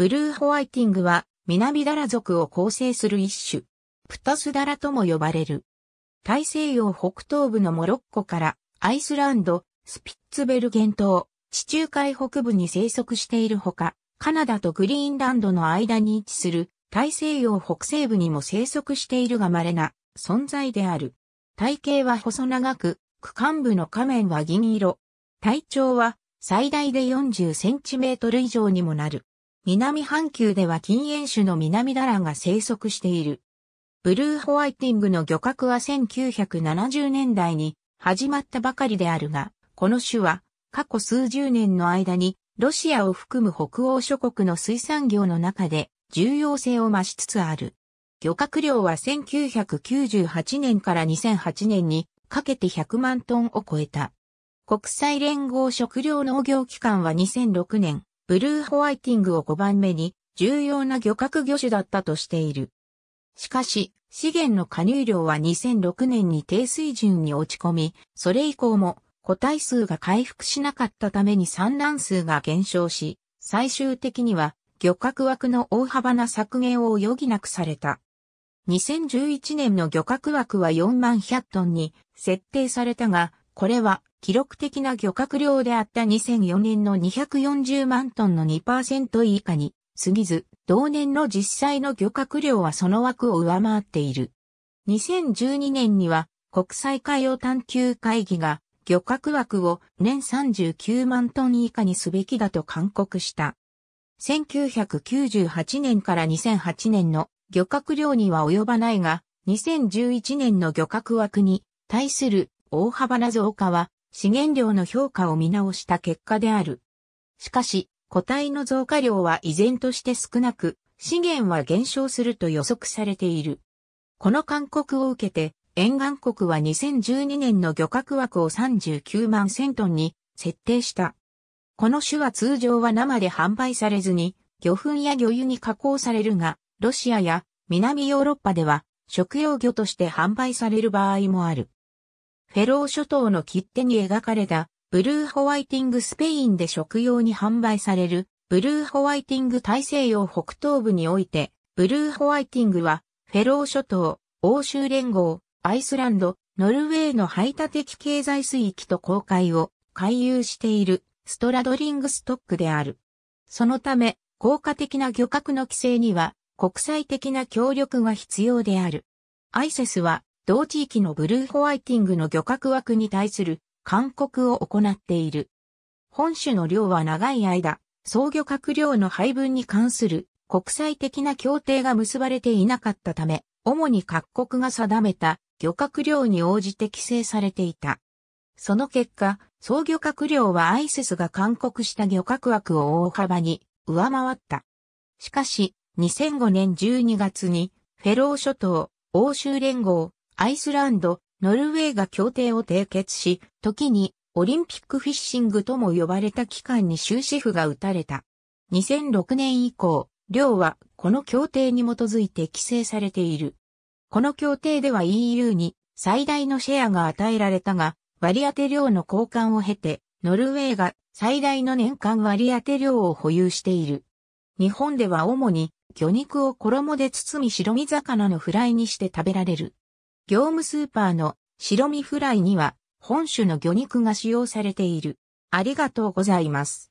ブルーホワイティングは、南ダラ族を構成する一種、プタスダラとも呼ばれる。大西洋北東部のモロッコから、アイスランド、スピッツベルゲン島、地中海北部に生息しているほか、カナダとグリーンランドの間に位置する、大西洋北西部にも生息しているが稀な存在である。体型は細長く、区間部の下面は銀色。体長は最大で40センチメートル以上にもなる。南半球では禁煙種の南ダランが生息している。ブルーホワイティングの漁獲は1970年代に始まったばかりであるが、この種は過去数十年の間にロシアを含む北欧諸国の水産業の中で重要性を増しつつある。漁獲量は1998年から2008年にかけて100万トンを超えた。国際連合食糧農業機関は2006年、ブルーホワイティングを5番目に重要な漁獲魚種だったとしている。しかし、資源の加入量は2006年に低水準に落ち込み、それ以降も個体数が回復しなかったために産卵数が減少し、最終的には漁獲枠の大幅な削減を余儀なくされた。2011年の漁獲枠は4万100トンに設定されたが、これは記録的な漁獲量であった2004年の240万トンの2%以下に過ぎず、同年の実際の漁獲量はその枠を上回っている。2012年には国際海洋探求会議が漁獲枠を年39万トン以下にすべきだと勧告した。1998年から2008年の漁獲量には及ばないが、2011年の漁獲枠に対する大幅な増加は資源量の評価を見直した結果である。しかし、個体の増加量は依然として少なく、資源は減少すると予測されている。この勧告を受けて、沿岸国は2012年の漁獲枠を39万1000トンに設定した。この種は通常は生で販売されずに、魚粉や魚油に加工されるが、ロシアや南ヨーロッパでは食用魚として販売される場合もある。フェロー諸島の切手に描かれた、ブルーホワイティングスペインで食用に販売される、ブルーホワイティング大西洋北東部において、ブルーホワイティングは、フェロー諸島、欧州連合、アイスランド、ノルウェーの排他的経済水域と公海を回遊しているストラドリングストックである。そのため、効果的な漁獲の規制には国際的な協力が必要である。アイセスは同地域のブルーホワイティングの漁獲枠に対する勧告を行っている。本種の漁は長い間、総漁獲量の配分に関する国際的な協定が結ばれていなかったため、主に各国が定めた漁獲量に応じて規制されていた。その結果、総漁獲量はアイセスが勧告した漁獲枠を大幅に上回った。しかし、2005年12月に、フェロー諸島、欧州連合、アイスランド、ノルウェーが協定を締結し、時にオリンピックフィッシングとも呼ばれた期間に終止符が打たれた。2006年以降、量はこの協定に基づいて規制されている。この協定では EU に最大のシェアが与えられたが、割当量の交換を経て、ノルウェーが最大の年間割当量を保有している。日本では主に魚肉を衣で包み白身魚のフライにして食べられる。業務スーパーの白身フライには本種の魚肉が使用されている。ありがとうございます。